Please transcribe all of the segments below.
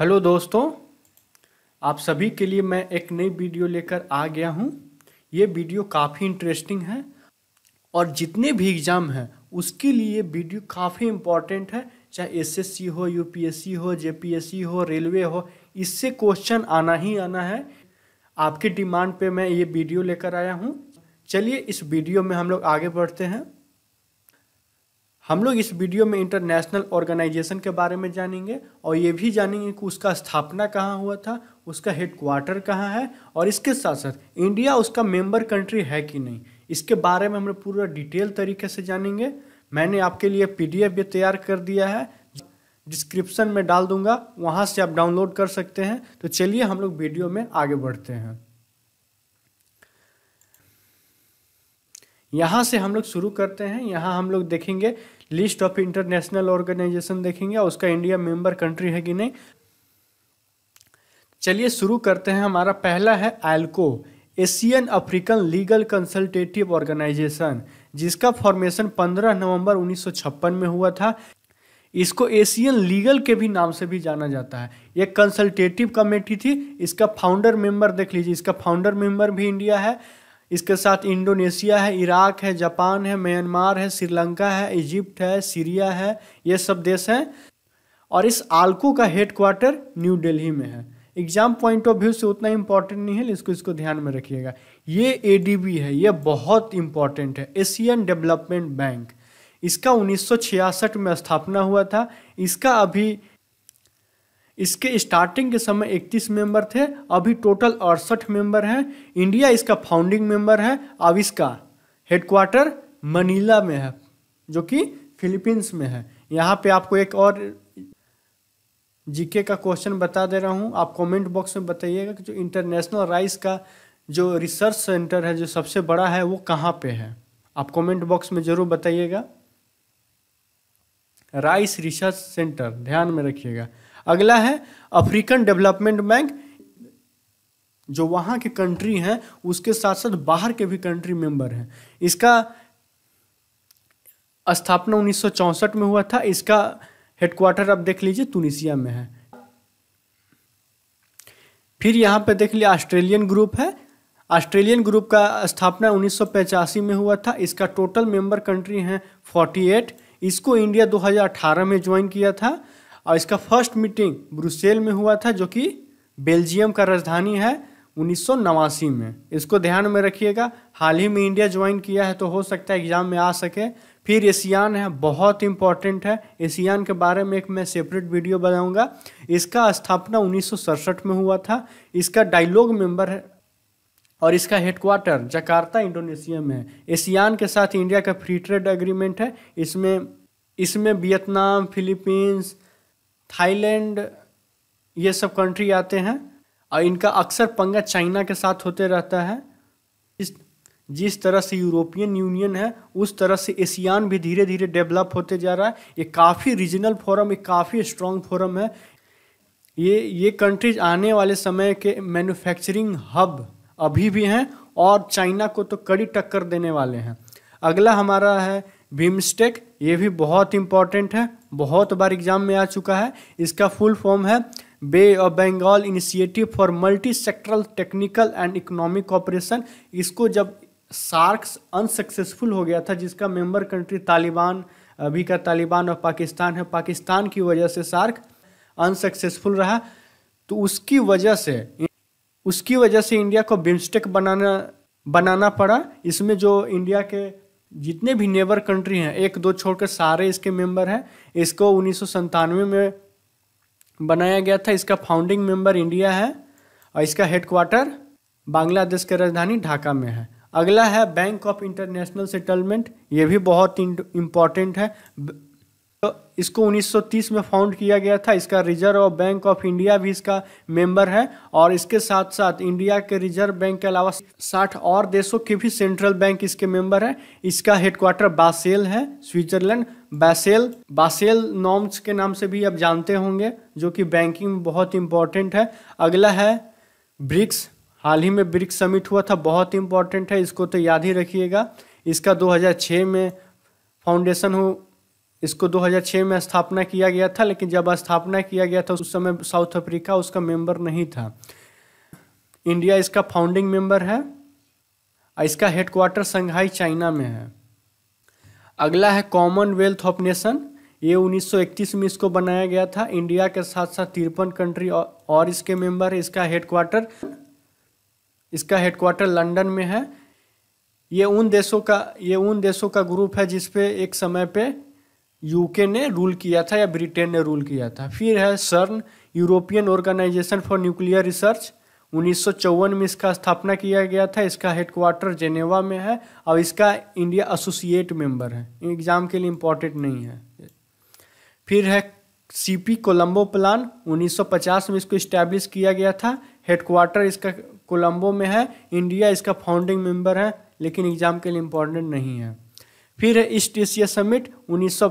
hello दोस्तों आप सभी के लिए मैं एक नई वीडियो लेकर आ गया हूँ ये वीडियो काफ़ी इंटरेस्टिंग है और जितने भी एग्ज़ाम हैं उसके लिए वीडियो काफ़ी इम्पॉर्टेंट है चाहे एसएससी हो यूपीएससी हो जेपीएससी हो रेलवे हो इससे क्वेश्चन आना ही आना है आपकी डिमांड पे मैं ये वीडियो लेकर आया हूँ चलिए इस वीडियो में हम लोग आगे बढ़ते हैं हम लोग इस वीडियो में इंटरनेशनल ऑर्गेनाइजेशन के बारे में जानेंगे और ये भी जानेंगे कि उसका स्थापना कहाँ हुआ था उसका हेडक्वार्टर कहाँ है और इसके साथ साथ इंडिया उसका मेंबर कंट्री है कि नहीं इसके बारे में हम लोग पूरा डिटेल तरीके से जानेंगे मैंने आपके लिए पी भी तैयार कर दिया है डिस्क्रिप्शन में डाल दूंगा वहाँ से आप डाउनलोड कर सकते हैं तो चलिए हम लोग वीडियो में आगे बढ़ते हैं यहाँ से हम लोग शुरू करते हैं यहाँ हम लोग देखेंगे लिस्ट ऑफ इंटरनेशनल ऑर्गेनाइजेशन देखेंगे और उसका इंडिया मेंबर कंट्री है कि नहीं चलिए शुरू करते हैं हमारा पहला है AALCO Asian African legal consultative organisation जिसका फॉर्मेशन 15 नवंबर 1956 में हुआ था इसको एशियन लीगल के भी नाम से भी जाना जाता है एक कंसल्टेटिव कमेटी थी इसका फाउंडर मेंबर देख लीजिए इसका फाउंडर मेंबर भी इंडिया है इसके साथ इंडोनेशिया है इराक है जापान है म्यांमार है श्रीलंका है इजिप्ट है सीरिया है ये सब देश हैं और इस आल्को का हेड क्वार्टर न्यू दिल्ली में है एग्जाम पॉइंट ऑफ व्यू से उतना इंपॉर्टेंट नहीं है इसको इसको ध्यान में रखिएगा ये ए है ये बहुत इंपॉर्टेंट है एशियन डेवलपमेंट बैंक इसका 1966 में स्थापना हुआ था इसका अभी इसके स्टार्टिंग के समय 31 मेंबर थे अभी टोटल अड़सठ मेंबर हैं इंडिया इसका फाउंडिंग मेंबर है अब इसका हेडक्वार्टर मनीला में है जो कि फिलीपींस में है यहाँ पे आपको एक और जीके का क्वेश्चन बता दे रहा हूँ आप कमेंट बॉक्स में बताइएगा कि जो इंटरनेशनल राइस का जो रिसर्च सेंटर है जो सबसे बड़ा है वो कहाँ पे है आप कमेंट बॉक्स में ज़रूर बताइएगा राइस रिसर्च सेंटर ध्यान में रखिएगा अगला है अफ्रीकन डेवलपमेंट बैंक जो वहाँ के कंट्री हैं उसके साथ साथ बाहर के भी कंट्री मेंबर हैं इसका स्थापना उन्नीस में हुआ था इसका हेडक्वार्टर आप देख लीजिए तुनिसिया में है फिर यहाँ पे देख लिया ऑस्ट्रेलियन ग्रुप है ऑस्ट्रेलियन ग्रुप का स्थापना उन्नीस में हुआ था इसका टोटल मेंबर कंट्री हैं 48 इसको इंडिया 2018 में ज्वाइन किया था और इसका फर्स्ट मीटिंग ब्रुसेल में हुआ था जो कि बेल्जियम का राजधानी है उन्नीस में इसको ध्यान में रखिएगा हाल ही में इंडिया ज्वाइन किया है तो हो सकता है एग्ज़ाम में आ सके फिर एशियान है बहुत इंपॉर्टेंट है एशियान के बारे में एक मैं सेपरेट वीडियो बनाऊंगा इसका स्थापना उन्नीस में हुआ था इसका डायलॉग मेंबर है और इसका हेडक्वार्टर जकार्ता इंडोनेशिया में है एशियान के साथ इंडिया का फ्री ट्रेड एग्रीमेंट है इसमें इसमें वियतनाम फिलीपींस थाईलैंड ये सब कंट्री आते हैं और इनका अक्सर पंगा चाइना के साथ होते रहता है इस जिस तरह से यूरोपियन यूनियन है उस तरह से एशियान भी धीरे धीरे डेवलप होते जा रहा है ये काफ़ी रीजनल फोरम एक काफ़ी स्ट्रॉन्ग फोरम है ये ये कंट्रीज आने वाले समय के मैन्युफैक्चरिंग हब अभी भी हैं और चाइना को तो कड़ी टक्कर देने वाले हैं अगला हमारा है भीमस्टेक ये भी बहुत इम्पॉर्टेंट है बहुत बार एग्जाम में आ चुका है इसका फुल फॉर्म है Bay of Bengal initiative for multi sectoral technical and economic cooperation इसको जब सार्क्स अनसक्सेसफुल हो गया था जिसका मेंबर कंट्री तालिबान अभी का तालिबान और पाकिस्तान है पाकिस्तान की वजह से सार्क अनसक्सेसफुल रहा तो उसकी वजह से उसकी वजह से इंडिया को बिम्स्टेक बनाना बनाना पड़ा इसमें जो इंडिया के जितने भी नेबर कंट्री हैं एक दो छोड़कर सारे इसके मेंबर हैं इसको उन्नीस में बनाया गया था इसका फाउंडिंग मेंबर इंडिया है और इसका हेडक्वार्टर बांग्लादेश की राजधानी ढाका में है अगला है बैंक ऑफ इंटरनेशनल सेटलमेंट ये भी बहुत इंपॉर्टेंट है तो इसको 1930 में फाउंड किया गया था इसका रिजर्व बैंक ऑफ इंडिया भी इसका मेंबर है और इसके साथ साथ इंडिया के रिजर्व बैंक के अलावा 60 और देशों के भी सेंट्रल बैंक इसके मेंबर है इसका हेडक्वार्टर बासेल है स्विट्जरलैंड बासेल बासेल नॉम्स के नाम से भी आप जानते होंगे जो कि बैंकिंग में बहुत इंपॉर्टेंट है अगला है ब्रिक्स हाल ही में ब्रिक्स समिट हुआ था बहुत इंपॉर्टेंट है इसको तो याद ही रखिएगा इसका 2006 में फाउंडेशन हो इसको 2006 में स्थापना किया गया था लेकिन जब स्थापना किया गया था उस समय साउथ अफ्रीका उसका मेंबर नहीं था इंडिया इसका फाउंडिंग मेंबर है इसका हेडक्वार्टर संघाई चाइना में है अगला है कॉमनवेल्थ ऑफ नेशन ये 1931 में इसको बनाया गया था इंडिया के साथ साथ तिरपन कंट्री और इसके मेंबर है इसका हेडक्वार्टर इसका हेडक्वार्टर लंदन में है ये उन देशों का ये उन देशों का ग्रुप है जिसपे एक समय पे यूके ने रूल किया था या ब्रिटेन ने रूल किया था फिर है CERN European organisation for nuclear research उन्नीस में इसका स्थापना किया गया था इसका हेडक्वार्टर जेनेवा में है और इसका इंडिया एसोसिएट मेंबर है एग्ज़ाम के लिए इम्पोर्टेंट नहीं है फिर है सीपी कोलंबो प्लान 1950 में इसको इस्टेब्लिश किया गया था हेडक्वार्टर इसका कोलंबो में है इंडिया इसका फाउंडिंग मेंबर है लेकिन एग्ज़ाम के लिए इम्पोर्टेंट नहीं है फिर है ईस्ट एशिया समिट उन्नीस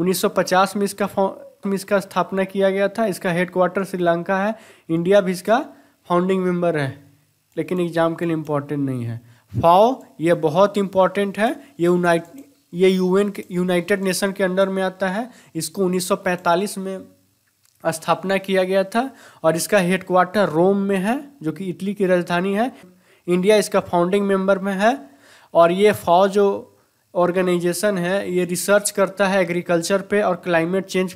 1950 में इसका में इसका स्थापना किया गया था इसका हेडक्वार्टर श्रीलंका है इंडिया भी इसका फाउंडिंग मेंबर है लेकिन एग्जाम के लिए इम्पोर्टेंट नहीं है फाओ ये बहुत इम्पॉर्टेंट है ये यूनाइट ये यूएन यूनाइटेड नेशन के अंडर में आता है इसको 1945 में स्थापना किया गया था और इसका हेडक्वार्टर रोम में है जो कि इटली की राजधानी है इंडिया इसका फाउंडिंग मेंबर में है और ये फाओ जो ऑर्गेनाइजेशन है ये रिसर्च करता है एग्रीकल्चर पे और क्लाइमेट चेंज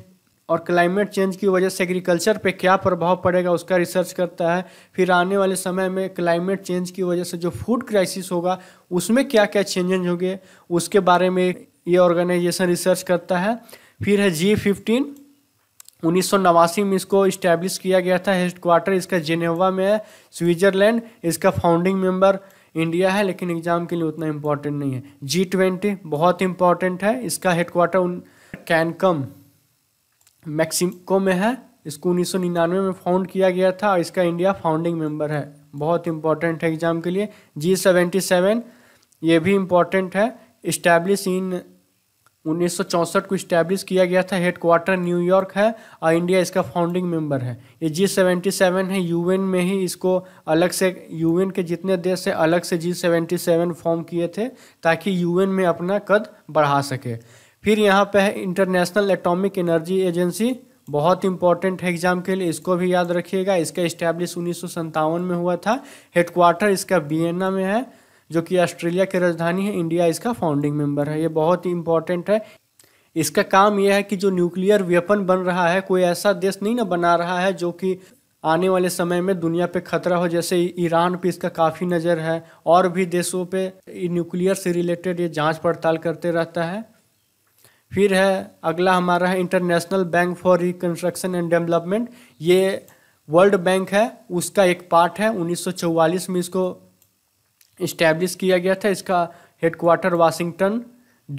और क्लाइमेट चेंज की वजह से एग्रीकल्चर पे क्या प्रभाव पड़ेगा उसका रिसर्च करता है फिर आने वाले समय में क्लाइमेट चेंज की वजह से जो फूड क्राइसिस होगा उसमें क्या क्या चेंजेज होंगे उसके बारे में ये ऑर्गेनाइजेशन रिसर्च करता है फिर है जी फिफ्टीन उन्नीस में इसको इस्टेब्लिश किया गया था हेड क्वार्टर इसका जेनेवा में है स्विट्जरलैंड इसका फाउंडिंग मेम्बर इंडिया है लेकिन एग्ज़ाम के लिए उतना इम्पोर्टेंट नहीं है जी ट्वेंटी बहुत इम्पॉर्टेंट है इसका हेडक्वार्टर उन कैनकम मैक्सिको में है इसको उन्नीस सौ निन्यानवे में फाउंड किया गया था और इसका इंडिया फाउंडिंग मेंबर है बहुत इंपॉर्टेंट है एग्ज़ाम के लिए जी सेवेंटी सेवन ये भी इम्पॉर्टेंट है इस्टेब्लिश इन उन्नीस को इस्टेब्लिश किया गया था हेडक्वार्टर न्यूयॉर्क है और इंडिया इसका फाउंडिंग मेंबर है ये जी सेवेंटी सेवन है यूएन में ही इसको अलग से यूएन के जितने देश से अलग से जी सेवेंटी सेवन फॉर्म किए थे ताकि यूएन में अपना कद बढ़ा सके फिर यहाँ पे है इंटरनेशनल एटॉमिक एनर्जी एजेंसी बहुत इंपॉर्टेंट है एग्जाम के लिए इसको भी याद रखिएगा इसका इस्टेब्लिश उन्नीस में हुआ था हेडक्वार्टर इसका बियना में है जो कि ऑस्ट्रेलिया की राजधानी है इंडिया इसका फाउंडिंग मेंबर है ये बहुत ही इंपॉर्टेंट है इसका काम यह है कि जो न्यूक्लियर वेपन बन रहा है कोई ऐसा देश नहीं ना बना रहा है जो कि आने वाले समय में दुनिया पे खतरा हो जैसे ईरान पे इसका काफ़ी नज़र है और भी देशों पे न्यूक्लियर से रिलेटेड ये जांच पड़ताल करते रहता है फिर है अगला हमारा है international bank for reconstruction and development ये वर्ल्ड बैंक है उसका एक पार्ट है 1944 में इसको इस्टेब्लिश किया गया था इसका हेडक्वार्टर वाशिंगटन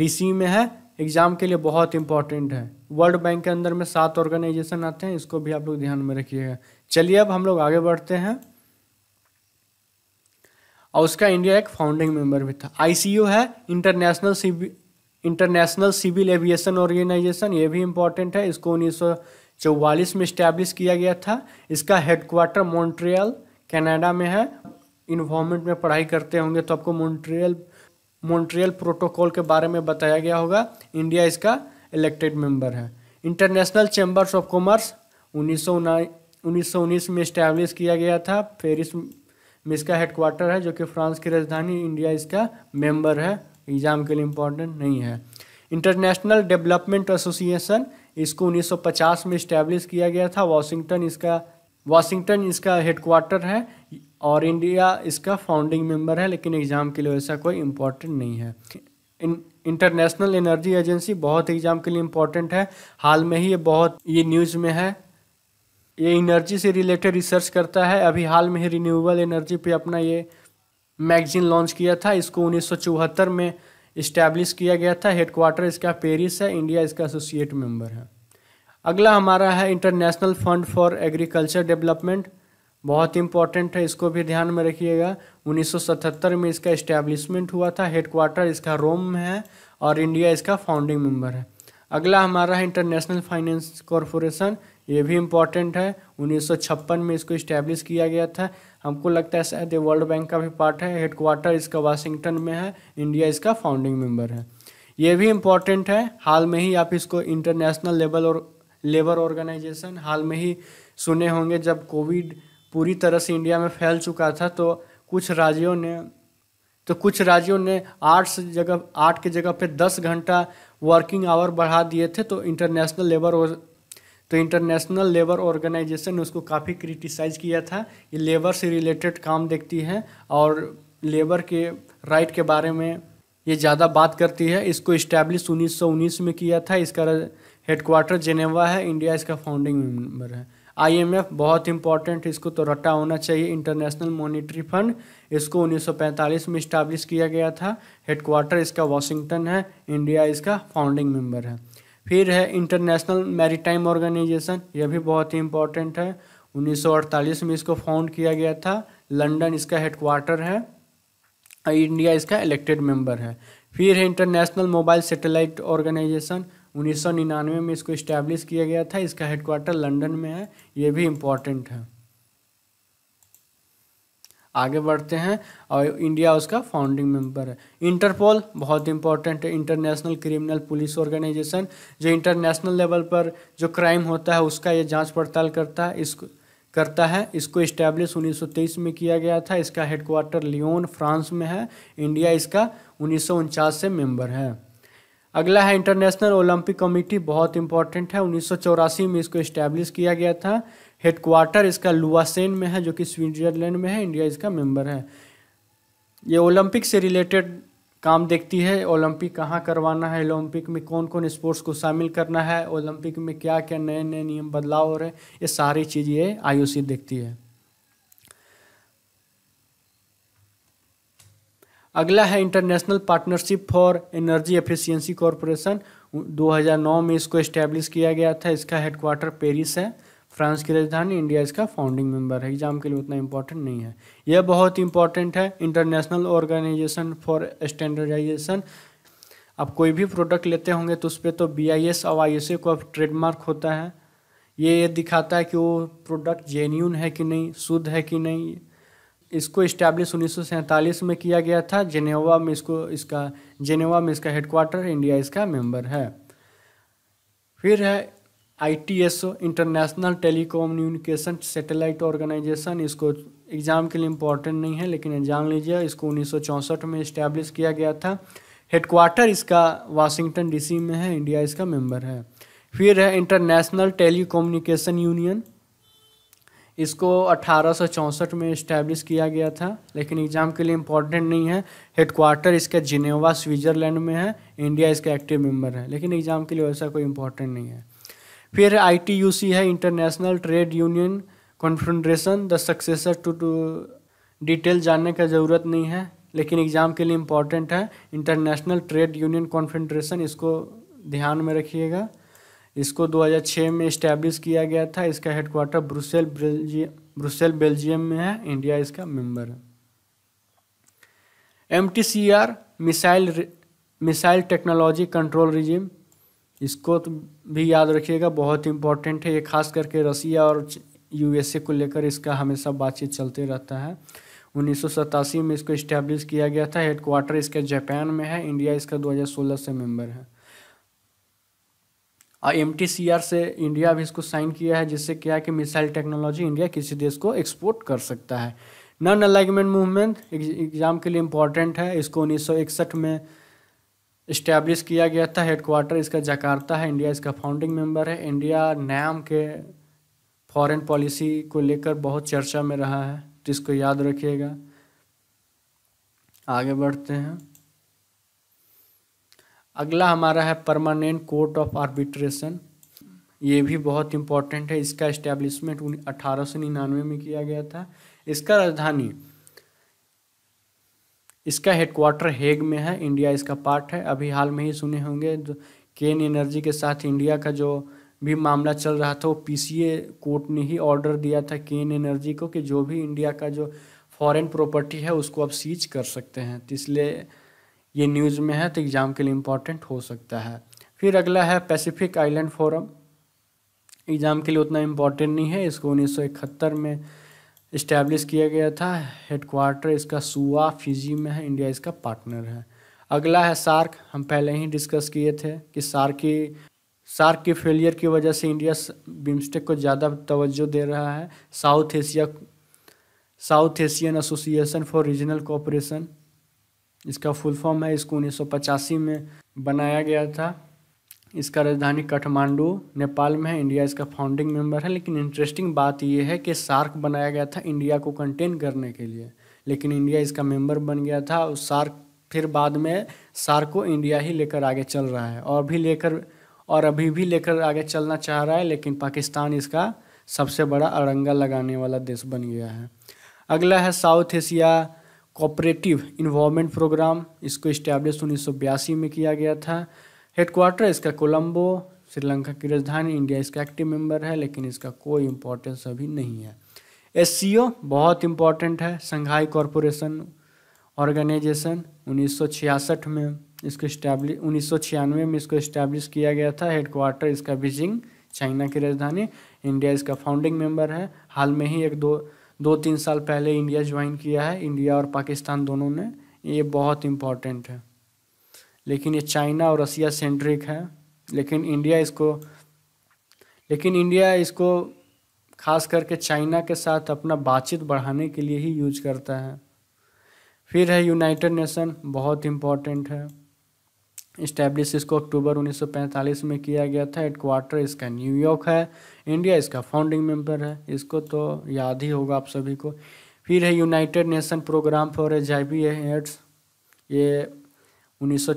डीसी में है एग्ज़ाम के लिए बहुत इंपॉर्टेंट है वर्ल्ड बैंक के अंदर में सात ऑर्गेनाइजेशन आते हैं इसको भी आप लोग ध्यान में रखिएगा चलिए अब हम लोग आगे बढ़ते हैं और उसका इंडिया एक फाउंडिंग मेंबर भी था आईसीयू है international civil international civil aviation organisation ये भी इम्पोर्टेंट है इसको उन्नीस में इस्टेब्लिश किया गया था इसका हेडक्वार्टर मॉन्ट्रियल कनाडा में है इन्वामेंट में पढ़ाई करते होंगे तो आपको मॉन्ट्रियल मॉन्ट्रियल प्रोटोकॉल के बारे में बताया गया होगा इंडिया इसका इलेक्टेड मेंबर है इंटरनेशनल चैम्बर्स ऑफ कॉमर्स उन्नीस में इस्टेब्लिश किया गया था पेरिस में इसका हेडक्वार्टर है जो कि फ्रांस की राजधानी इंडिया इसका मेंबर है एग्ज़ाम के लिए इम्पोर्टेंट नहीं है इंटरनेशनल डेवलपमेंट एसोसिएशन इसको 1950 में इस्टेब्लिश किया गया था वॉशिंगटन इसका वाशिंगटन इसका हेडक्वार्टर है और इंडिया इसका फाउंडिंग मेंबर है लेकिन एग्ज़ाम के लिए ऐसा कोई इम्पोर्टेंट नहीं है इंटरनेशनल एनर्जी एजेंसी बहुत एग्ज़ाम के लिए इम्पोर्टेंट है हाल में ही ये बहुत ये न्यूज़ में है ये एनर्जी से रिलेटेड रिसर्च करता है अभी हाल में ही रिन्यूएबल एनर्जी पे अपना ये मैगजीन लॉन्च किया था इसको उन्नीस में इस्टेब्लिश किया गया था हेडक्वार्टर इसका पेरिस है इंडिया इसका एसोसिएट मेंबर है अगला हमारा है international fund for agriculture development बहुत इंपॉर्टेंट है इसको भी ध्यान में रखिएगा 1977 में इसका इस्टेब्लिशमेंट हुआ था हेडक्वार्टर इसका रोम में है और इंडिया इसका फाउंडिंग मेंबर है अगला हमारा है इंटरनेशनल फाइनेंस कॉरपोरेशन ये भी इम्पॉर्टेंट है 1956 में इसको इस्टेब्लिश किया गया था हमको लगता है शायद ये वर्ल्ड बैंक का भी पार्ट है हेडक्वार्टर इसका वाशिंगटन में है इंडिया इसका फाउंडिंग मेंबर है ये भी इम्पॉर्टेंट है हाल में ही आप इसको इंटरनेशनल लेवल और लेबर ऑर्गेनाइजेशन हाल में ही सुने होंगे जब कोविड पूरी तरह से इंडिया में फैल चुका था तो कुछ राज्यों ने तो कुछ राज्यों ने आठ से जगह आठ के जगह पे दस घंटा वर्किंग आवर बढ़ा दिए थे तो इंटरनेशनल लेबर तो इंटरनेशनल लेबर ऑर्गेनाइजेशन ने उसको काफ़ी क्रिटिसाइज़ किया था ये लेबर से रिलेटेड काम देखती है और लेबर के राइट के बारे में ये ज़्यादा बात करती है इसको इस्टेब्लिश 1919 में किया था इसका हेडक्वार्टर जेनेवा है इंडिया इसका फाउंडिंग मेम्बर है आईएमएफ बहुत इंपॉर्टेंट इसको तो रट्टा होना चाहिए इंटरनेशनल मॉनिटरी फंड इसको 1945 में इस्टाब्लिश किया गया था हेडक्वार्टर इसका वाशिंगटन है इंडिया इसका फाउंडिंग मेंबर है फिर है इंटरनेशनल मैरीटाइम ऑर्गेनाइजेशन यह भी बहुत ही इंपॉर्टेंट है 1948 में इसको फाउंड किया गया था लंदन इसका हेडक्वार्टर है इंडिया इसका इलेक्टेड मेंबर है फिर है इंटरनेशनल मोबाइल सेटेलाइट ऑर्गेनाइजेशन उन्नीस में इसको इस्टेब्लिश किया गया था इसका हेडक्वार्टर लंदन में है ये भी इम्पोर्टेंट है आगे बढ़ते हैं और इंडिया उसका फाउंडिंग मेंबर है इंटरपोल बहुत इंपॉर्टेंट है इंटरनेशनल क्रिमिनल पुलिस ऑर्गेनाइजेशन जो इंटरनेशनल लेवल पर जो क्राइम होता है उसका ये जांच पड़ताल करता है इसको करता है इसको इस्टेब्लिश 1923 में किया गया था इसका हेडक्वार्टर लियोन फ्रांस में है इंडिया इसका उन्नीस से मेम्बर है अगला है इंटरनेशनल ओलंपिक कमेटी बहुत इंपॉर्टेंट है उन्नीस में इसको इस्टेब्लिश किया गया था हेडक्वार्टर इसका लुआसेन में है जो कि स्विट्जरलैंड में है इंडिया इसका मेंबर है ये ओलंपिक से रिलेटेड काम देखती है ओलंपिक कहाँ करवाना है ओलंपिक में कौन कौन स्पोर्ट्स को शामिल करना है ओलंपिक में क्या क्या नए नए नियम बदलाव हो रहे हैं ये सारी चीज़ ये आई देखती है अगला है international partnership for energy efficiency corporation 2009 में इसको इस्टेब्लिश किया गया था इसका हेडक्वार्टर पेरिस है फ्रांस की राजधानी इंडिया इसका फाउंडिंग मेंबर है एग्जाम के लिए उतना इंपॉर्टेंट नहीं है यह बहुत इंपॉर्टेंट है इंटरनेशनल ऑर्गेनाइजेशन फॉर स्टैंडर्डाइजेशन आप कोई भी प्रोडक्ट लेते होंगे तो उस पर तो बी आई एस और आई एस ए को अब ट्रेडमार्क होता है ये ये दिखाता है कि वो प्रोडक्ट जेन्यून है कि नहीं शुद्ध है कि नहीं इसको इस्टेब्लिश उन्नीस में किया गया था जेनेवा में इसको इसका जेनेवा में इसका हेडक्वार्टर इंडिया इसका मेंबर है फिर है I T S international telecommunication satellite organisation इसको एग्ज़ाम के लिए इम्पोर्टेंट नहीं है लेकिन जान लीजिए इसको उन्नीस में इस्टेब्लिश किया गया था हेडक्वार्टर इसका वाशिंगटन डी में है इंडिया इसका मेम्बर है फिर है इंटरनेशनल टेली यूनियन इसको अठारह में इस्टेब्लिश किया गया था लेकिन एग्ज़ाम के लिए इम्पोर्टेंट नहीं है हेडक्वार्टर इसका जिनेवा स्विट्ज़रलैंड में है इंडिया इसके एक्टिव मेंबर है लेकिन एग्ज़ाम के लिए वैसा कोई इम्पॉर्टेंट नहीं है फिर आईटीयूसी है international trade union confederation the successor to to detail जानने का ज़रूरत नहीं है लेकिन एग्ज़ाम के लिए इम्पॉर्टेंट है इंटरनेशनल ट्रेड यूनियन कॉन्फ्रेंड्रेशन इसको ध्यान में रखिएगा इसको 2006 में इस्टेब्लिश किया गया था इसका headquarter Brussels Belgium Brussels Belgium में है इंडिया इसका मेंबर है M missile missile technology control regime इसको तो भी याद रखिएगा बहुत इंपॉर्टेंट है ये खास करके रसिया और यूएसए को लेकर इसका हमेशा बातचीत चलते रहता है उन्नीस में इसको इस्टेब्लिश किया गया था हेडक्वार्टर इसका जापान में है इंडिया इसका 2016 से मेंबर है और एम से इंडिया भी इसको साइन किया है जिससे क्या है कि मिसाइल टेक्नोलॉजी इंडिया किसी देश को एक्सपोर्ट कर सकता है नॉन अलाइनमेंट मूवमेंट एग्ज़ाम के लिए इम्पोर्टेंट है इसको उन्नीस में इस्टेब्लिश किया गया था हेडक्वार्टर इसका जकार्ता है इंडिया इसका फाउंडिंग मेंबर है इंडिया नैम के फॉरेन पॉलिसी को लेकर बहुत चर्चा में रहा है तो इसको याद रखिएगा आगे बढ़ते हैं अगला हमारा है परमानेंट कोर्ट ऑफ आर्बिट्रेशन ये भी बहुत इम्पॉर्टेंट है इसका इस्टेब्लिशमेंट अठारह सौ निन्यानवे में किया गया था इसका राजधानी इसका हेडक्वार्टर हेग में है इंडिया इसका पार्ट है अभी हाल में ही सुने होंगे जो केन एनर्जी के साथ इंडिया का जो भी मामला चल रहा था वो पीसीए कोर्ट ने ही ऑर्डर दिया था केन एनर्जी को कि जो भी इंडिया का जो फॉरेन प्रॉपर्टी है उसको आप सीज कर सकते हैं तो इसलिए ये न्यूज़ में है तो एग्ज़ाम के लिए इम्पॉर्टेंट हो सकता है फिर अगला है पैसिफिक आइलैंड फोरम एग्ज़ाम के लिए उतना इम्पॉर्टेंट नहीं है इसको उन्नीस में इस्टेब्लिश किया गया था हेडक्वार्टर इसका सुआ फिजी में है इंडिया इसका पार्टनर है अगला है सार्क हम पहले ही डिस्कस किए थे कि सार्क की सार्क की फेलियर की वजह से इंडिया बिम्स्टेक को ज़्यादा तवज्जो दे रहा है South Asia South Asian association for regional cooperation इसका फुल फॉर्म है इसको उन्नीस में बनाया गया था इसका राजधानी काठमांडू नेपाल में है इंडिया इसका फाउंडिंग मेंबर है लेकिन इंटरेस्टिंग बात यह है कि सार्क बनाया गया था इंडिया को कंटेन करने के लिए लेकिन इंडिया इसका मेंबर बन गया था और सार्क फिर बाद में सार्क को इंडिया ही लेकर आगे चल रहा है और भी लेकर और अभी भी लेकर आगे चलना चाह रहा है लेकिन पाकिस्तान इसका सबसे बड़ा अड़ंगा लगाने वाला देश बन गया है अगला है South Asia cooperative involvement programme इसको इस्टेब्लिश उन्नीस में किया गया था हेडक्वार्टर इसका कोलंबो श्रीलंका की राजधानी इंडिया इसका एक्टिव मेंबर है लेकिन इसका कोई इम्पोर्टेंस अभी नहीं है एस बहुत इम्पोर्टेंट है संघाई कॉरपोरेशन ऑर्गेनाइजेशन 1966 में इसको इस्टेब्लिश उन्नीस में इसको इस्टेब्लिश किया गया था हेडक्वार्टर इसका बीजिंग चाइना की राजधानी इंडिया इसका फाउंडिंग मेंबर है हाल में ही एक दो दो तीन साल पहले इंडिया ज्वाइन किया है इंडिया और पाकिस्तान दोनों ने ये बहुत इम्पॉर्टेंट है लेकिन ये चाइना और रसिया सेंट्रिक है लेकिन इंडिया इसको लेकिन इंडिया इसको खास करके चाइना के साथ अपना बातचीत बढ़ाने के लिए ही यूज करता है फिर है यूनाइटेड नेशन बहुत इम्पॉर्टेंट है इस्टेब्लिश इसको अक्टूबर 1945 में किया गया था हेड क्वार्टर इसका न्यूयॉर्क है इंडिया इसका फाउंडिंग मेंबर है इसको तो याद ही होगा आप सभी को फिर है united nation programme for H I AIDS ये उन्नीस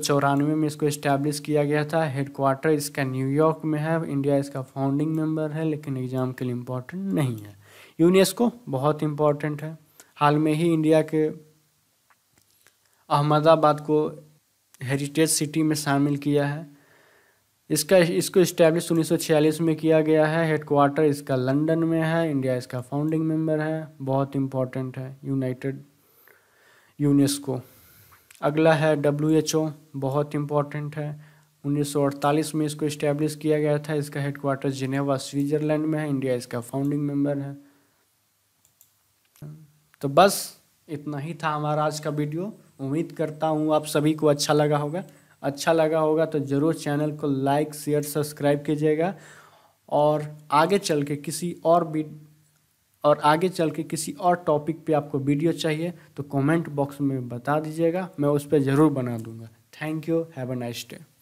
में इसको इस्टेब्लिश किया गया था हेड क्वार्टर इसका न्यूयॉर्क में है इंडिया इसका फाउंडिंग मेम्बर है लेकिन एग्ज़ाम के लिए इम्पोर्टेंट नहीं है यूनेस्को बहुत इम्पॉर्टेंट है हाल में ही इंडिया के अहमदाबाद को हेरिटेज सिटी में शामिल किया है इसका इसको इस्टेब्लिश 1946 में किया गया है क्वार्टर इसका लंदन में है इंडिया इसका फाउंडिंग मेंबर है बहुत इम्पोर्टेंट है यूनाइटेड यूनेस्को अगला है डब्ल्यू एच ओ बहुत इम्पोर्टेंट है 1948 में इसको इस्टेब्लिश किया गया था इसका क्वार्टर जिनेवा स्विट्जरलैंड में है इंडिया इसका फाउंडिंग मेम्बर है तो बस इतना ही था हमारा आज का वीडियो उम्मीद करता हूँ आप सभी को अच्छा लगा होगा अच्छा लगा होगा तो ज़रूर चैनल को लाइक शेयर सब्सक्राइब कीजिएगा और आगे चल के किसी और भी और आगे चल के किसी और टॉपिक पे आपको वीडियो चाहिए तो कमेंट बॉक्स में बता दीजिएगा मैं उस पर ज़रूर बना दूंगा thank you have a nice day